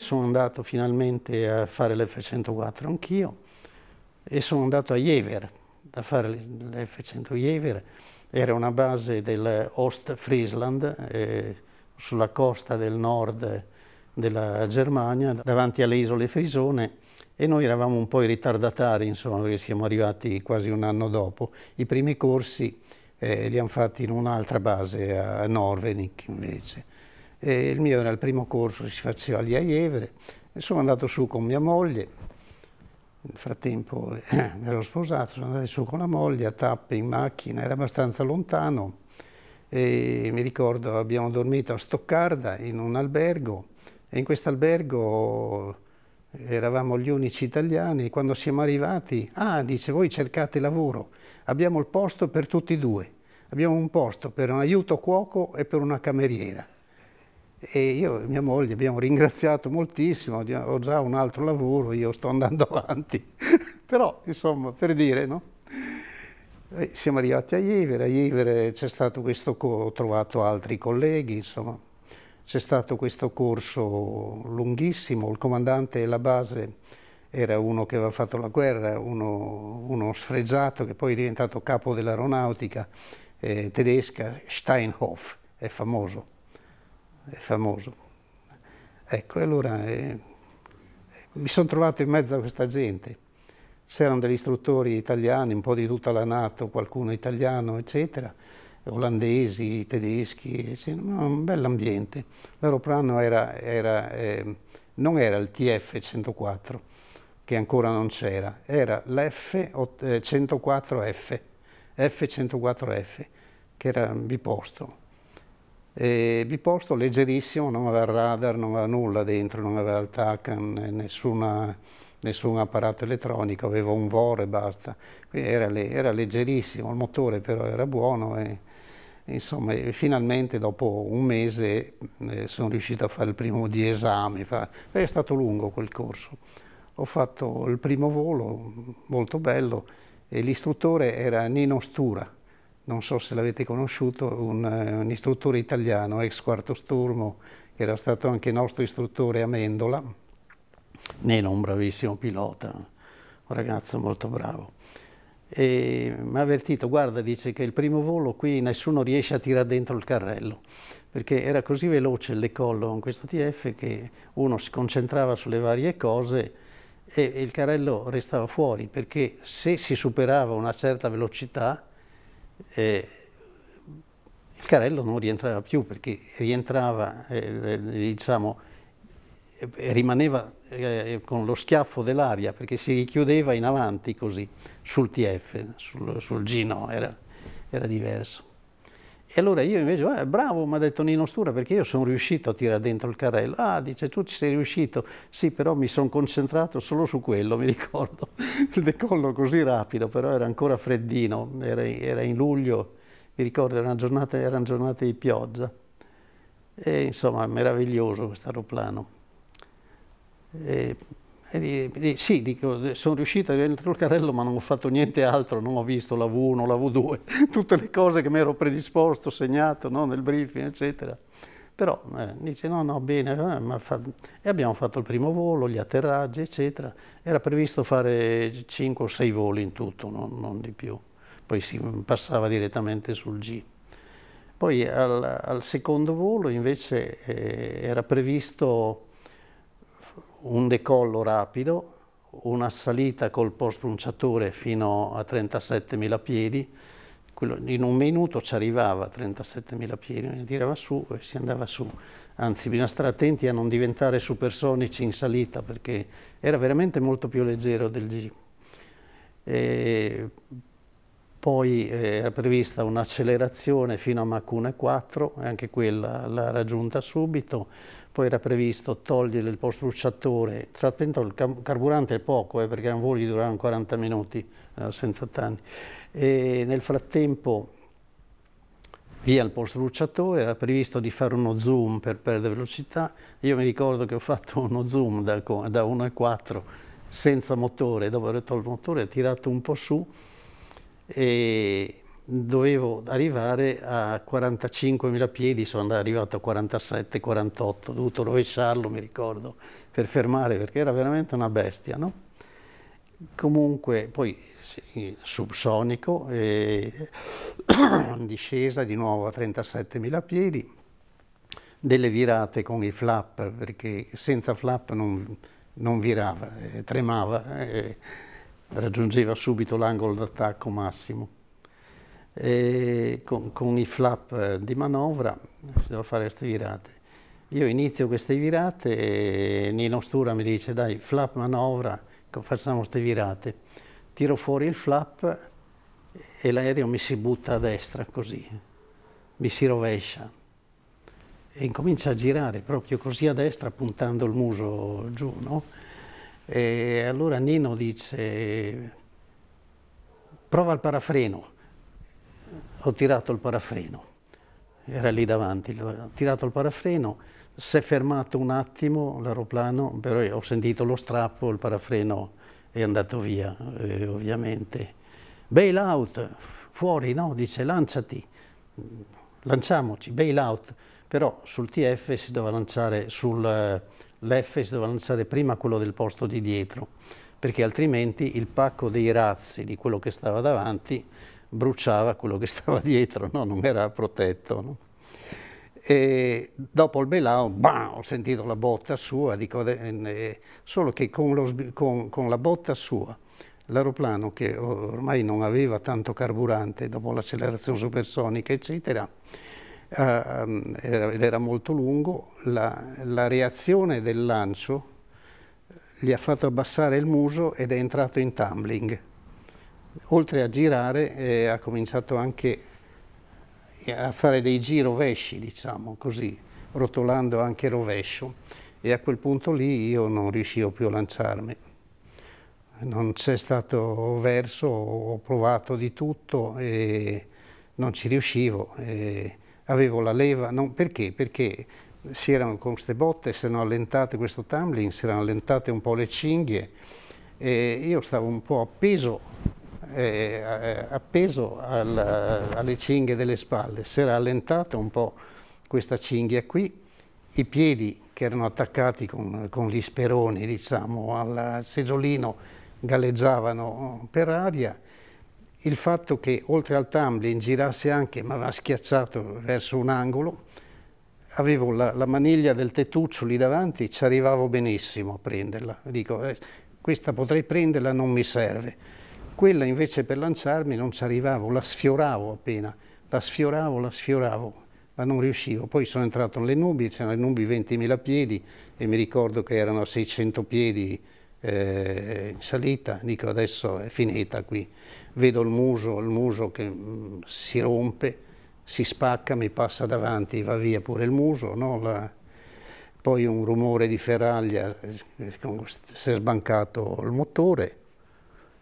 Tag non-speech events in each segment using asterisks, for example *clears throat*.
Sono andato finalmente a fare l'F104 anch'io e sono andato a Jever a fare l'F100 Jever. Era una base dell'Ostfriesland eh, sulla costa del nord della Germania, davanti alle isole Frisone e noi eravamo un po' i ritardatari, insomma, perché siamo arrivati quasi un anno dopo. I primi corsi eh, li hanno fatti in un'altra base a Norvenik invece. E il mio era il primo corso che si faceva lì a Ievere e sono andato su con mia moglie, nel frattempo mi eh, ero sposato, sono andato su con la moglie a tappe in macchina, era abbastanza lontano e mi ricordo abbiamo dormito a Stoccarda in un albergo e in questo albergo eravamo gli unici italiani, quando siamo arrivati, ah, dice, voi cercate lavoro, abbiamo il posto per tutti e due, abbiamo un posto per un aiuto cuoco e per una cameriera e io e mia moglie abbiamo ringraziato moltissimo, ho già un altro lavoro, io sto andando *laughs* avanti, però insomma per dire no? E siamo arrivati a Ivere, a Ivere c'è stato questo, ho trovato altri colleghi insomma, c'è stato questo corso lunghissimo, il comandante della base era uno che aveva fatto la guerra, uno, uno sfregiato che poi è diventato capo dell'aeronautica eh, tedesca, Steinhoff, è famoso è famoso. Ecco, allora eh, eh mi sono trovato in mezzo a questa gente. C'erano degli istruttori italiani, un po' di tutta la Nato, qualcuno italiano, eccetera, olandesi, tedeschi, eccetera. un bell'ambiente. L'aeroplano era, era, eh, non era il TF-104, che ancora non c'era, era l'F-104F, eh, F-104F, che era biposto e biposto leggerissimo, non aveva radar, non aveva nulla dentro, non aveva il TAC, nessuna, nessun apparato elettronico, aveva un VOR e basta. era, era, leggerissimo, il motore però era buono e insomma finalmente dopo un mese eh, sono riuscito a fare il primo di esami, è stato lungo quel corso. Ho fatto il primo volo, molto bello, e l'istruttore era Nino Stura, non so se l'avete conosciuto, un, eh, un, istruttore italiano, ex quarto sturmo, che era stato anche nostro istruttore a Mendola, Neno, un bravissimo pilota, un ragazzo molto bravo. Mi ha avvertito, guarda, dice che il primo volo qui nessuno riesce a tirare dentro il carrello, perché era così veloce il decollo con questo TF che uno si concentrava sulle varie cose e il carrello restava fuori, perché se si superava una certa velocità eh, il carrello non rientrava più perché rientrava, eh, eh diciamo, eh, rimaneva eh, con lo schiaffo dell'aria perché si richiudeva in avanti così sul TF, sul, sul G no, era, era diverso. E allora io invece, eh, bravo, mi ha detto Nino Stura, perché io sono riuscito a tirare dentro il carrello. Ah, dice, tu ci sei riuscito. Sì, però mi sono concentrato solo su quello, mi ricordo. *laughs* Il decollo così rapido, però era ancora freddino, era, era in luglio, mi ricordo, erano giornate, erano giornate di pioggia. E insomma, meraviglioso questo aeroplano. E e, di, sì, dico, sono a rientrare il carrello ma non ho fatto niente altro, non ho visto la V1, la V2, *laughs* tutte le cose che mi ero predisposto, segnato no, nel briefing, eccetera. Però eh, dice no, no, bene, eh, fa... e abbiamo fatto il primo volo, gli atterraggi, eccetera. Era previsto fare 5 o 6 voli in tutto, no? non di più. Poi si passava direttamente sul G. Poi al, al secondo volo invece eh, era previsto un decollo rapido, una salita col post-brunciatore fino a 37.000 piedi, in un minuto ci arrivava a 37.000 piedi, quindi tirava su e si andava su. Anzi, bisogna stare attenti a non diventare supersonici in salita perché era veramente molto più leggero del G. E poi eh, era prevista un'accelerazione fino a Mach 1,4 e anche quella l'ha raggiunta subito, poi era previsto togliere il post bruciatore, tra attento il carburante è poco eh, perché erano voli che duravano 40 minuti eh, senza tanni, e nel frattempo via il post bruciatore, era previsto di fare uno zoom per perdere velocità, io mi ricordo che ho fatto *laughs* uno zoom da, da 1,4 senza motore, dopo aver tolto il motore ho tirato un po' su e dovevo arrivare a 45.000 piedi, sono arrivato a 47, 48, ho dovuto rovesciarlo, mi ricordo, per fermare perché era veramente una bestia, no? Comunque, poi sì, subsonico, eh, *coughs* discesa di nuovo a 37.000 piedi, delle virate con i flap, perché senza flap non, non virava, eh, tremava. Eh, raggiungeva subito l'angolo d'attacco massimo. E con, con i flap eh, di manovra si doveva fare queste virate. Io inizio queste virate e Nino Stura mi dice dai flap manovra, facciamo queste virate. Tiro fuori il flap e l'aereo mi si butta a destra così, mi si rovescia e incomincia a girare proprio così a destra puntando il muso giù, no? E allora Nino dice, prova il parafreno. Ho tirato il parafreno, era lì davanti, ho tirato il parafreno, si è fermato un attimo l'aeroplano, però ho sentito lo strappo, il parafreno è andato via, eh, ovviamente. Bail out, fuori, no? Dice lanciati, lanciamoci, bail out. Però sul TF si doveva lanciare sul eh, l'Efes doveva lanciare prima quello del posto di dietro, perché altrimenti il pacco dei razzi di quello che stava davanti bruciava quello che *laughs* stava dietro, no? non era protetto. No? E dopo il Belao, bam, ho sentito la botta sua, dico, eh, solo che con, lo, con, con la botta sua l'aeroplano che ormai non aveva tanto carburante dopo l'accelerazione supersonica, eccetera, ehm, ed era molto lungo, la, la reazione del lancio eh, gli ha fatto abbassare il muso ed è entrato in tumbling. Oltre a girare eh, ha cominciato anche eh, a fare dei girovesci, diciamo così, rotolando anche rovescio e a quel punto lì io non riuscivo più a lanciarmi. Non c'è stato verso, ho provato di tutto e non ci riuscivo. E avevo la leva, non, perché? Perché si erano, con queste botte si erano allentate, questo tumbling, si erano allentate un po' le cinghie e io stavo un po' appeso, eh, eh, appeso al, alle cinghie delle spalle, si era allentata un po' questa cinghia qui, i piedi che erano attaccati con, con gli speroni diciamo, al seggiolino galleggiavano per aria il fatto che oltre al tumbling girasse anche, ma va schiacciato verso un angolo, avevo la, la, maniglia del tettuccio lì davanti, ci arrivavo benissimo a prenderla. Dico, eh, questa potrei prenderla, non mi serve. Quella invece per lanciarmi non ci arrivavo, la sfioravo appena, la sfioravo, la sfioravo, ma non riuscivo. Poi sono entrato nelle nubi, c'erano le nubi 20.000 piedi e mi ricordo che erano 600 piedi eh, in salita, dico adesso è finita qui vedo il muso, il muso che mm, si rompe, si spacca, mi passa davanti, va via pure il muso, no? La, poi un rumore di ferraglia, eh, si è sbancato il motore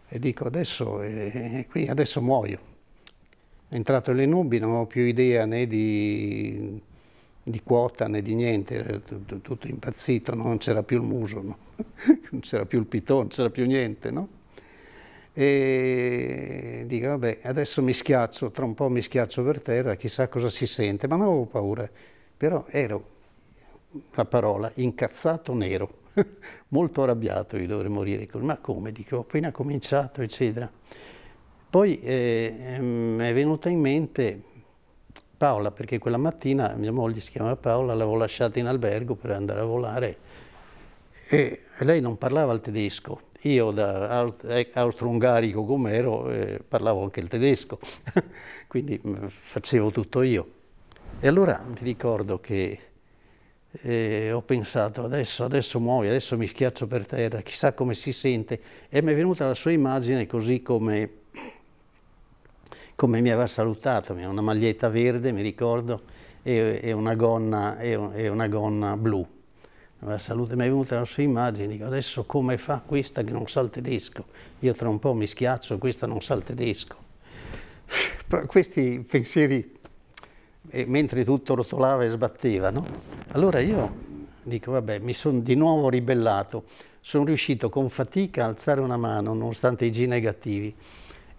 e dico adesso, eh, qui, adesso muoio. Entrato nelle nubi non ho più idea né di, di quota né di niente, era tutto, tutto impazzito, no? non c'era più il muso, no? *laughs* non c'era più il pitone, non c'era più niente. No? e dico vabbè adesso mi schiaccio, tra un po' mi schiaccio per terra, chissà cosa si sente, ma non avevo paura, però ero, la parola, incazzato nero, *laughs* molto arrabbiato io dovrei morire, dico, ma come, dico ho appena cominciato eccetera. Poi eh, mm, è venuta in mente Paola, perché quella mattina mia moglie si chiama Paola, l'avevo lasciata in albergo per andare a volare, e lei non parlava il tedesco. Io da austro-ungarico com'ero, eh, parlavo anche il tedesco, *laughs* quindi mm, facevo tutto io. E allora mi ricordo che eh, ho pensato adesso, adesso muoio, adesso mi schiaccio per terra, chissà come si sente. E mi è venuta la sua immagine così come, come mi aveva salutato, una maglietta verde, mi ricordo, e, e, una, gonna, e, e una gonna blu la salute, mi è venuta la sua immagine, dico adesso come fa questa che non sa il tedesco? Io tra un po' mi schiaccio, questa non sa il tedesco. *laughs* Però questi pensieri, eh, mentre tutto rotolava e sbatteva, no? Allora io dico vabbè, mi sono di nuovo ribellato, sono riuscito con fatica a alzare una mano, nonostante i G negativi,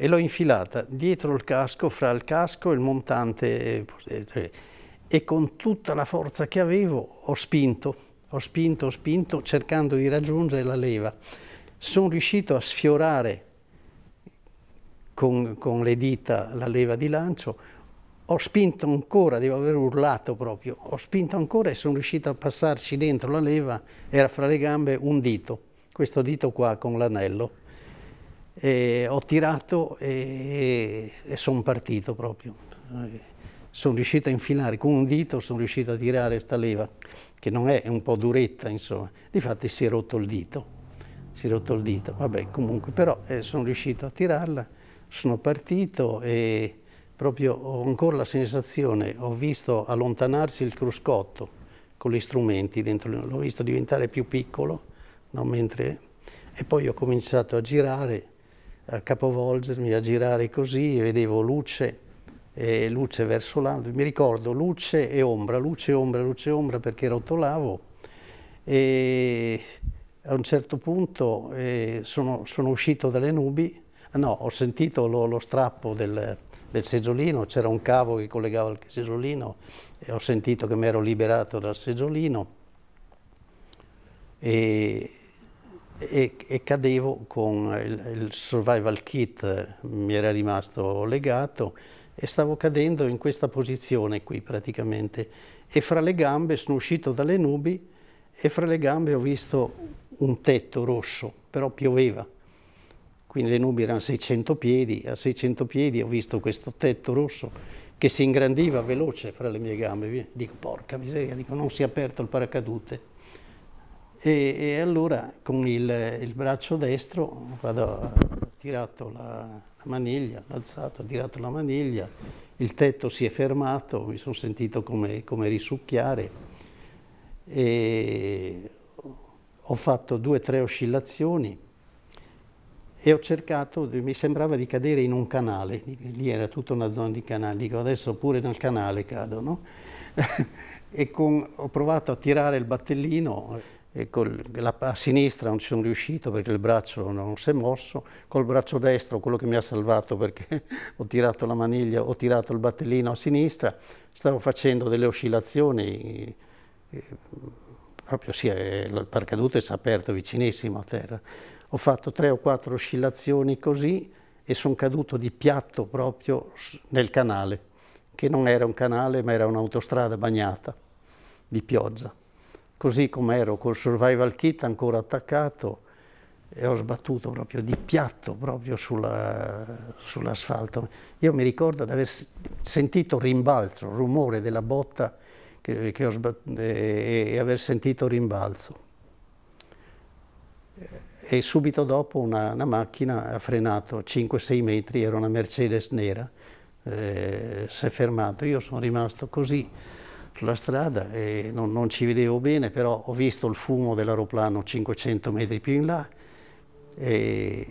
e l'ho infilata dietro il casco, fra il casco e il montante, eh, eh, cioè, e con tutta la forza che avevo ho spinto ho spinto, ho spinto, cercando di raggiungere la leva. Sono riuscito a sfiorare con, con le dita la leva di lancio, ho spinto ancora, devo aver urlato proprio, ho spinto ancora e sono riuscito a passarci dentro la leva, era fra le gambe un dito, questo dito qua con l'anello. ho tirato e, e, e sono partito proprio sono riuscito a infilare con un dito, sono riuscito a tirare sta leva, che non è, è un po' duretta, insomma. Difatti si è rotto il dito, si è rotto il dito, vabbè, comunque, però eh, sono riuscito a tirarla, sono partito e proprio ho ancora la sensazione, ho visto allontanarsi il cruscotto con gli strumenti dentro, l'ho visto diventare più piccolo, no? Mentre... e poi ho cominciato a girare, a capovolgermi, a girare così, e vedevo luce, eh, luce verso l'alto, mi ricordo luce e ombra, luce, e ombra, luce, e ombra perché rotolavo e a un certo punto eh, sono, sono, uscito dalle nubi, no, ho sentito lo, lo strappo del, del seggiolino, c'era un cavo che collegava il seggiolino e ho sentito che mi ero liberato dal seggiolino e, e, e cadevo con il, il survival kit, mi era rimasto legato e stavo cadendo in questa posizione qui praticamente e fra le gambe sono uscito dalle nubi e fra le gambe ho visto un tetto rosso, però pioveva. Quindi le nubi erano 600 piedi, a 600 piedi ho visto questo tetto rosso che si ingrandiva veloce fra le mie gambe. Dico, porca miseria, dico, non si è aperto il paracadute. E, e allora con il, il braccio destro vado, ho tirato la, la maniglia, alzato, ho tirato la maniglia, il tetto si è fermato, mi sono sentito come, come risucchiare e ho fatto due o tre oscillazioni e ho cercato, mi sembrava di cadere in un canale, lì era tutta una zona di canale, dico adesso pure nel canale cado, no? *laughs* e con, ho provato a tirare il battellino col, la, a sinistra non ci sono riuscito perché il braccio non si è mosso, col braccio destro, quello che mi ha salvato perché *laughs* ho tirato la maniglia, ho tirato il battellino a sinistra, stavo facendo delle oscillazioni, eh, proprio sì, eh, il paracadute si è aperto vicinissimo a terra, ho fatto tre o quattro oscillazioni così e sono caduto di piatto proprio nel canale, che non era un canale ma era un'autostrada bagnata di pioggia così come com'ero, col survival kit ancora attaccato e ho sbattuto proprio di piatto proprio sull'asfalto. Io mi ricordo di aver sentito rimbalzo, il rumore della botta che, che e, e aver sentito rimbalzo. E subito dopo una, una macchina ha frenato 5-6 metri, era una Mercedes nera, eh, si è fermato, io sono rimasto così sulla strada e non, non, ci vedevo bene, però ho visto il fumo dell'aeroplano 500 metri più in là e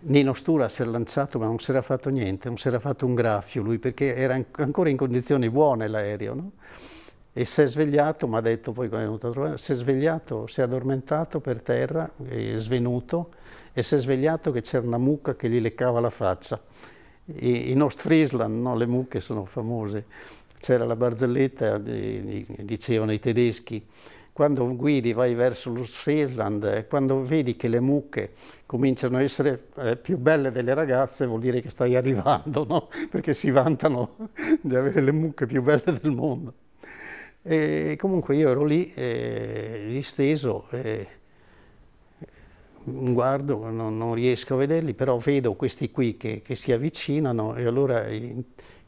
Nino Stura si è lanciato ma non si era fatto niente, non si era fatto un graffio lui perché era ancora in condizioni buone l'aereo, no? E si è svegliato, mi ha detto poi quando è venuto a trovare, si è svegliato, si è addormentato per terra, è svenuto e si è svegliato che c'era una mucca che gli leccava la faccia. in Ostfriesland no, le mucche sono famose c'era la barzelletta, dicevano i tedeschi, quando guidi, vai verso l'Urseland, eh, quando vedi che le mucche cominciano a essere eh, più belle delle ragazze, vuol dire che stai arrivando, no? *laughs* perché si vantano *laughs* di avere le mucche più belle del mondo. E comunque io ero lì, disteso, eh, guardo, non, non, riesco a vederli, però vedo questi qui che, che si avvicinano e allora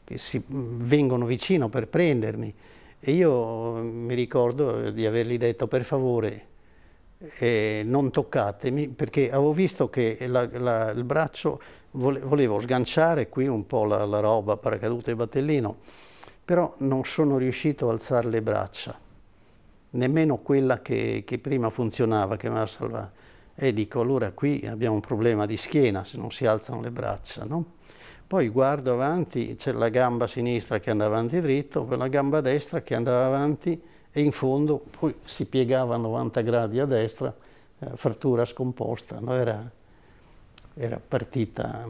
che si mm, vengono vicino per prendermi e io mm, mi ricordo di avergli detto per favore eh, non toccatemi perché avevo visto che la, la, il braccio vole, volevo sganciare qui un po' la, la roba paracadute e battellino però non sono riuscito a alzare le braccia nemmeno quella che, che prima funzionava che mi ha salvato e dico allora qui abbiamo un problema di schiena se non si alzano le braccia no? Poi guardo avanti, c'è la gamba sinistra che andava avanti dritto, quella gamba destra che andava avanti e in fondo poi si piegava a 90 gradi a destra, eh, frattura scomposta, no? era, era partita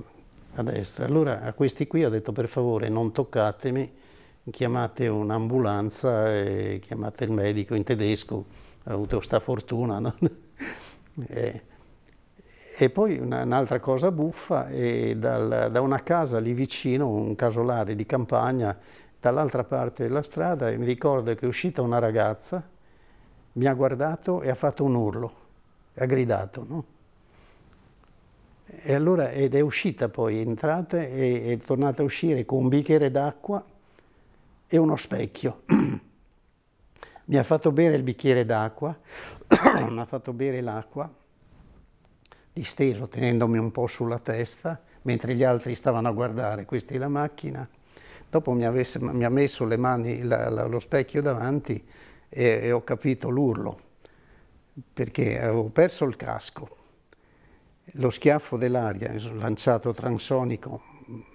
a destra. Allora a questi qui ho detto per favore non toccatemi, chiamate un'ambulanza e chiamate il medico in tedesco, ho avuto sta fortuna. No? *laughs* e, eh, e poi un'altra cosa buffa, è dal, da una casa lì vicino, un casolare di campagna, dall'altra parte della strada, e mi ricordo che è uscita una ragazza, mi ha guardato e ha fatto un urlo, ha gridato, no? E allora, ed è uscita poi, è entrata e è tornata a uscire con un bicchiere d'acqua e uno specchio. *clears throat* mi ha fatto bere il bicchiere d'acqua, *clears throat* mi ha fatto bere l'acqua disteso, tenendomi un po' sulla testa, mentre gli altri stavano a guardare, questa è la macchina. Dopo mi, avesse, mi ha messo le mani la, la, lo specchio davanti e, e ho capito l'urlo, perché avevo perso il casco. Lo schiaffo dell'aria, lanciato transonico,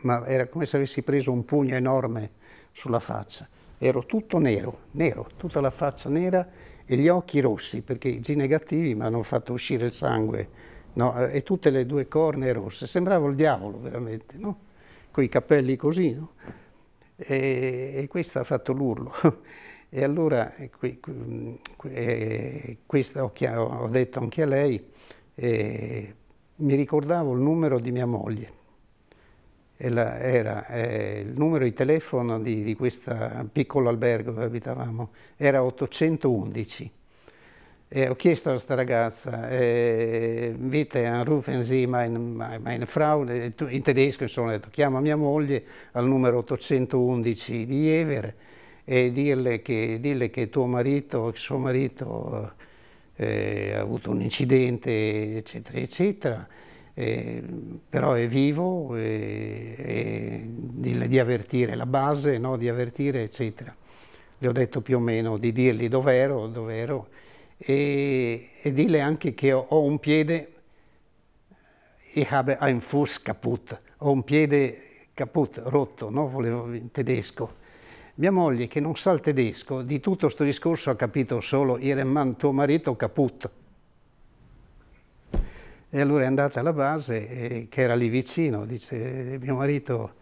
ma era come se avessi preso un pugno enorme sulla faccia. Ero tutto nero, nero, tutta la faccia nera e gli occhi rossi, perché i G negativi mi hanno fatto uscire il sangue no? Eh, e tutte le due corne rosse, sembrava il diavolo veramente, no? con i capelli così. No? E, e questa ha fatto l'urlo. *laughs* E allora eh, qui, qui, mm, eh, questa ho, ho, detto anche a lei, eh, mi ricordavo il numero di mia moglie, la, era eh, il numero di telefono di, di questo piccolo albergo dove abitavamo, era 811. E ho chiesto a questa ragazza, eh, bitte anrufen Sie meine, Frau, eh, in tedesco insomma, ho detto chiama mia moglie al numero 811 di Evere e dirle che, dirle che tuo marito, suo marito eh, eh, ha avuto un incidente, eccetera, eccetera, eh, però è vivo, e, e di, di, avvertire la base, no, di avvertire, eccetera. Le ho detto più o meno di dirgli dov'ero, dov'ero, e, e dile anche che ho, ho, un piede, ich habe ein Fuß kaputt, ho un piede kaputt, rotto, no? volevo in tedesco. Mia moglie, che non sa il tedesco, di tutto questo discorso ha capito solo Ireman, tuo marito caput. E allora è andata alla base, eh, che era lì vicino, dice mio marito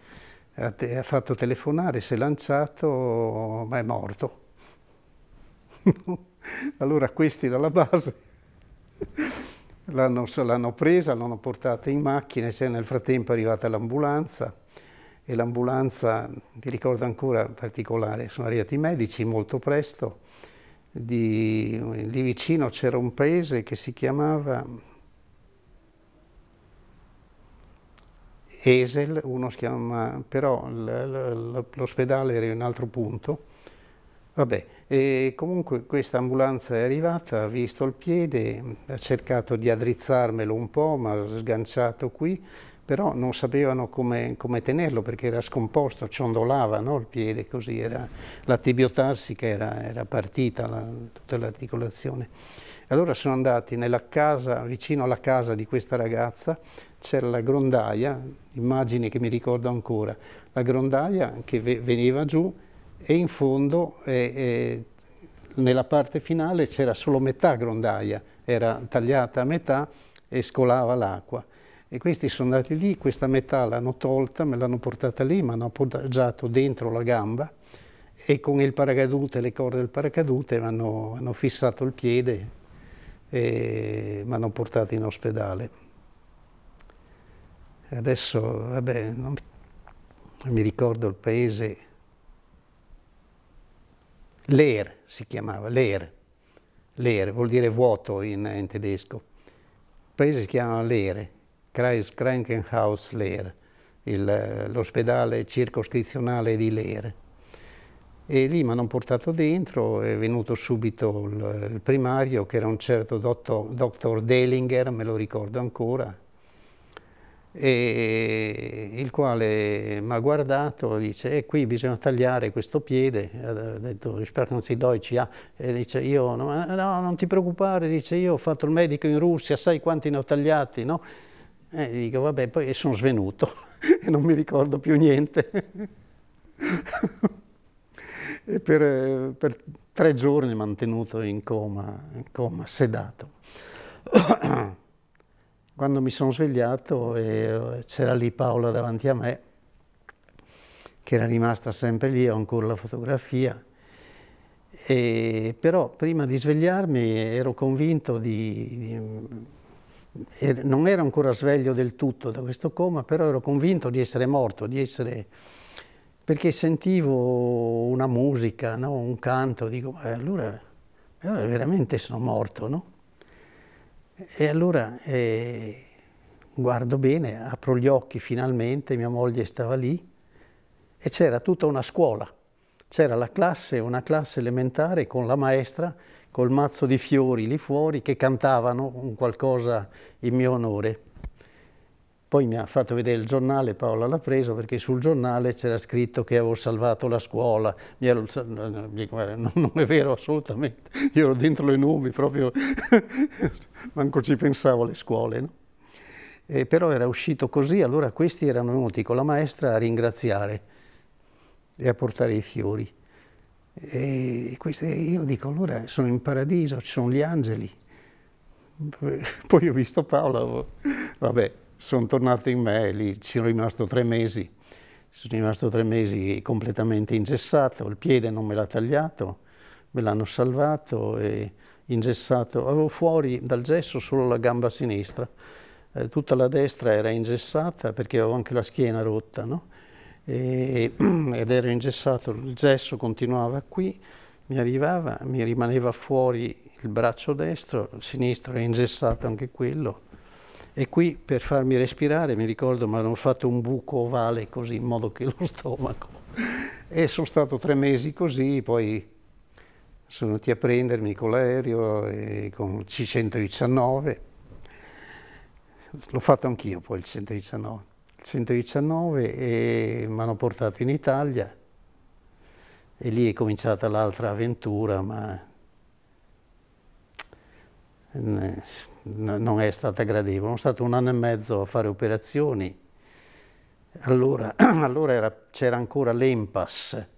ha, ha fatto telefonare, si è lanciato, ma è morto. *laughs* *laughs* Allora questi dalla base *laughs* l'hanno, presa, l'hanno portata in macchina e nel frattempo è arrivata l'ambulanza e l'ambulanza, vi ricordo ancora in particolare, sono arrivati i medici molto presto, di, lì vicino c'era un paese che si chiamava Esel, uno si chiama, però l'ospedale era in un altro punto, Vabbè, e comunque questa ambulanza è arrivata, ha visto il piede, ha cercato di addrizzarmelo un po', ma ha sganciato qui, però non sapevano come, come, tenerlo perché era scomposto, ciondolava no? il piede, così era la tibiotarsica era, era partita, la, tutta l'articolazione. Allora sono andati nella casa, vicino alla casa di questa ragazza, c'era la grondaia, immagine che mi ricordo ancora, la grondaia che veniva giù e in fondo eh, eh, nella parte finale c'era solo metà grondaia, era tagliata a metà e scolava l'acqua. E questi sono andati lì, questa metà l'hanno tolta, me l'hanno portata lì, mi hanno appoggiato dentro la gamba e con il paracadute, le corde del paracadute, mi hanno, hanno fissato il piede e mi hanno portato in ospedale. Adesso, vabbè, non mi ricordo il paese, Leer si chiamava, Leer. Leer vuol dire vuoto in, in tedesco. Il paese si chiamava Leer, Kreis Krankenhaus Leer, l'ospedale circoscrizionale di Leer. E lì mi hanno portato dentro, è venuto subito il, il primario, che era un certo dottor, dottor Delinger, me lo ricordo ancora, e il quale mi ha guardato e dice eh, qui bisogna tagliare questo piede ha detto ich spreche sie Deutsch e dice io no, no, non ti preoccupare dice io ho fatto il medico in Russia sai quanti ne ho tagliati no? e dico vabbè poi sono svenuto *laughs* e non mi ricordo più niente *laughs* e per, per, tre giorni mantenuto in coma, in coma sedato *clears throat* Quando mi sono svegliato eh, c'era lì Paola davanti a me, che era rimasta sempre lì, ho ancora la fotografia. E, però prima di svegliarmi ero convinto di, di, er, non ero ancora sveglio del tutto da questo coma, però ero convinto di essere morto, di essere perché sentivo una musica, no? un canto, dico, allora, allora veramente sono morto, no? E allora eh, guardo bene, apro gli occhi finalmente, mia moglie stava lì e c'era tutta una scuola. C'era la classe, una classe elementare con la maestra, col mazzo di fiori lì fuori, che cantavano un qualcosa in mio onore. Poi mi ha fatto vedere il giornale, Paola l'ha preso perché sul giornale c'era scritto che avevo salvato la scuola. Ero, non è vero assolutamente, io ero dentro le nubi proprio, *laughs* manco ci pensavo alle scuole. No? E eh, però era uscito così, allora questi erano venuti con la maestra a ringraziare e a portare i fiori. E queste, io dico, allora sono in paradiso, ci sono gli angeli. *laughs* Poi ho visto Paola, vabbè, sono tornato in me, lì ci sono rimasto tre mesi, sono rimasto tre mesi completamente ingessato, il piede non me l'ha tagliato, me l'hanno salvato e ingessato, avevo fuori dal gesso solo la gamba sinistra, eh, tutta la destra era ingessata perché avevo anche la schiena rotta, no? e, *clears throat* ed ero ingessato, il gesso continuava qui, mi arrivava, mi rimaneva fuori il braccio destro, il sinistro era ingessato anche quello, e qui per farmi respirare, mi ricordo, mi hanno fatto un buco ovale così in modo che lo stomaco. E sono stato tre mesi così, poi sono venuti a prendermi con l'aereo e con il C-119. L'ho fatto anch'io poi il 119. Il 119 e mi hanno portato in Italia e lì è cominciata l'altra avventura, ma eh, non è stata gradevole. Sono stato un anno e mezzo a fare operazioni, allora, *clears throat* allora c'era ancora l'impasse,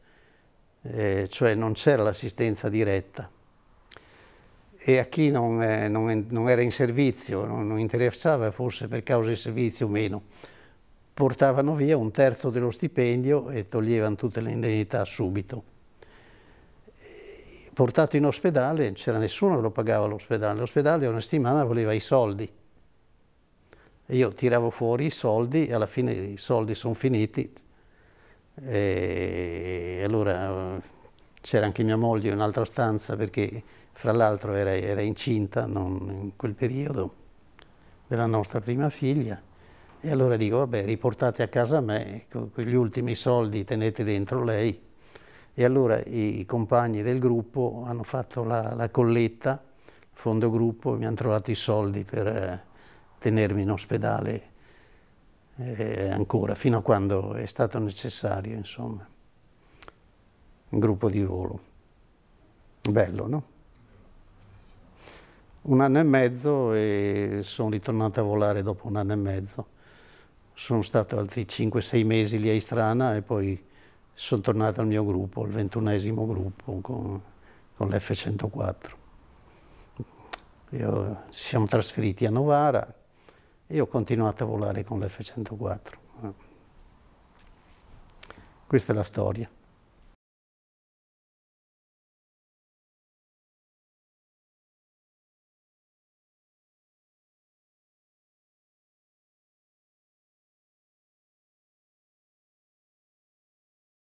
eh, cioè non c'era l'assistenza diretta. E a chi non, eh, non, non era in servizio, non, non, interessava forse per causa di servizio o meno, portavano via un terzo dello stipendio e toglievano tutte le indennità subito portato in ospedale, non c'era nessuno che lo pagava all'ospedale, l'ospedale una settimana voleva i soldi. E io tiravo fuori i soldi e alla fine i soldi sono finiti. E allora eh, c'era anche mia moglie in un'altra stanza perché fra l'altro era, era, incinta in quel periodo della nostra prima figlia. E allora dico, vabbè, riportate a casa me, con gli ultimi soldi tenete dentro lei e allora i compagni del gruppo hanno fatto la, la colletta, fondo gruppo, e mi hanno trovato i soldi per eh, tenermi in ospedale eh, ancora, fino a quando è stato necessario, insomma. Un gruppo di volo. Bello, no? Un anno e mezzo e sono ritornato a volare dopo un anno e mezzo. Sono stato altri 5-6 mesi lì a Istrana e poi sono tornato al mio gruppo, il ventunesimo gruppo con, con l'F104. Io, ci siamo trasferiti a Novara e ho continuato a volare con l'F104. Questa è la storia.